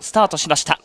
スタートしました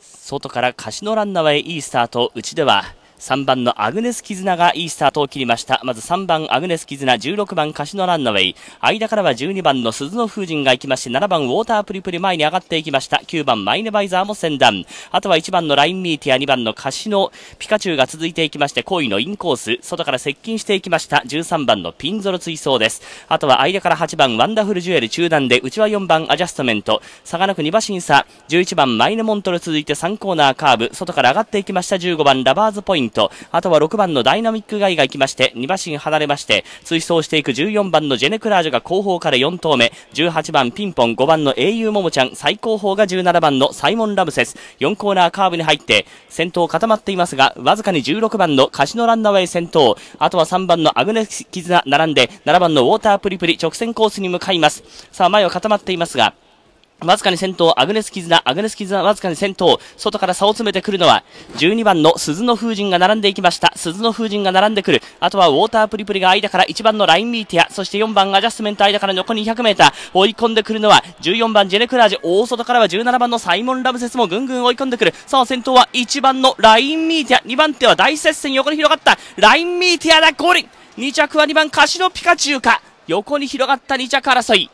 外からカシランナーへいいスタート内では3番のアグネス・キズナがいいスタートを切りました。まず3番アグネス・キズナ、16番カシノ・ランナウェイ。間からは12番の鈴の風神が行きまして、7番ウォーター・プリプリ前に上がっていきました。9番マイネバイザーも先段。あとは1番のライン・ミーティア、2番のカシノ・ピカチュウが続いていきまして、後位のインコース、外から接近していきました。13番のピンゾロ追走です。あとは間から8番ワンダフル・ジュエル中段で、内は4番アジャストメント。差がなく2馬身差。11番マイネ・モントル続いて3コーナーカーブ。外から上がっていきました。15番ラバーズ・ポイント。ント。あとは6番のダイナミックガイが行きまして、2馬身離れまして、追走していく14番のジェネクラージュが後方から4投目、18番ピンポン、5番の英雄ももちゃん、最高峰が17番のサイモン・ラムセス。4コーナーカーブに入って、先頭固まっていますが、わずかに16番のカシノランナウェイ先頭。あとは3番のアグネスナ並んで、7番のウォータープリプリ直線コースに向かいます。さあ、前は固まっていますが、わずかに先頭、アグネス・キズナ、アグネス・キズナわずかに先頭、外から差を詰めてくるのは、12番の鈴の風神が並んでいきました。鈴の風神が並んでくる。あとはウォータープリプリが間から1番のラインミーティア、そして4番アジャストメント間から残り 200m、追い込んでくるのは、14番ジェネクラージュ、大外からは17番のサイモン・ラブセスもぐんぐん追い込んでくる。さあ先頭は1番のラインミーティア、2番手は大接戦横に広がった、ラインミーティアだ、ゴリ !2 着は2番カシノピカチュウか、横に広がった2着争い。